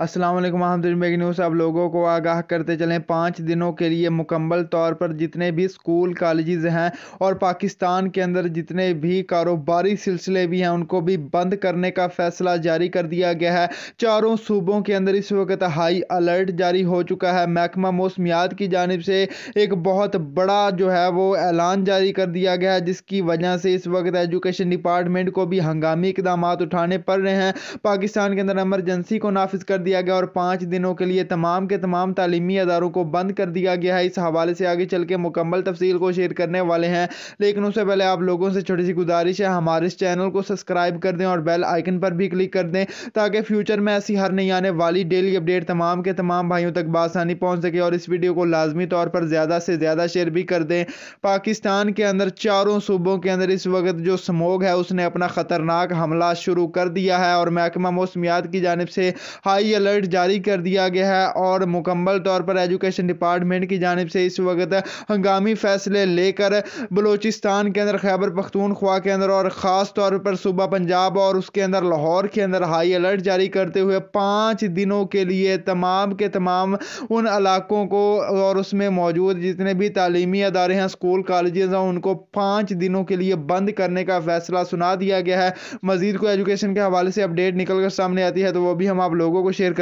अस्सलाम वालेकुम अहमद न्यूज़ आप लोगों को आगाह करते चलें पाँच दिनों के लिए मुकम्मल तौर पर जितने भी स्कूल कॉलेजेस हैं और पाकिस्तान के अंदर जितने भी कारोबारी सिलसिले भी हैं उनको भी बंद करने का फैसला जारी कर दिया गया है चारों सूबों के अंदर इस वक्त हाई अलर्ट जारी हो चुका है महकमा मौसमियात की जानब से एक बहुत बड़ा जो है वो ऐलान जारी कर दिया गया है जिसकी वजह से इस वक्त एजुकेशन डिपार्टमेंट को भी हंगामी इकदाम उठाने पड़ रहे हैं पाकिस्तान के अंदर एमरजेंसी को नाफिज कर दिया गया और पाँच दिनों के लिए तमाम के तमाम तालीमी अदारों को बंद कर दिया गया है इस हवाले से आगे चल के मुकम्मल तफसील को शेयर करने वाले हैं लेकिन उससे पहले आप लोगों से छोटी सी गुजारिश है हमारे इस चैनल को सब्सक्राइब कर दें और बेल आइकन पर भी क्लिक कर दें ताकि फ्यूचर में ऐसी हर नहीं आने वाली डेली अपडेट तमाम के तमाम भाइयों तक बासानी पहुँच सके और इस वीडियो को लाजमी तौर पर ज़्यादा से ज़्यादा शेयर भी कर दें पाकिस्तान के अंदर चारों सूबों के अंदर इस वक्त जो स्मोग है उसने अपना ख़तरनाक हमला शुरू कर दिया है और महकमा मौसमियात की जानब से हाई ये अलर्ट जारी कर दिया गया है और मुकम्मल तौर पर एजुकेशन डिपार्टमेंट की जानब से इस वक्त हंगामी फैसले लेकर बलोचिस्तान के अंदर खैबर पख्तूनख्वा के अंदर और ख़ास तौर पर सूबा पंजाब और उसके अंदर लाहौर के अंदर हाई अलर्ट जारी करते हुए पाँच दिनों के लिए तमाम के तमाम उन इलाकों को और उसमें मौजूद जितने भी तालीमी अदारे हैं स्कूल कॉलेज हैं उनको पाँच दिनों के लिए बंद करने का फैसला सुना दिया गया है मज़ीद को एजुकेशन के हवाले से अपडेट निकल कर सामने आती है तो वो भी हम आप लोगों को शेयर कर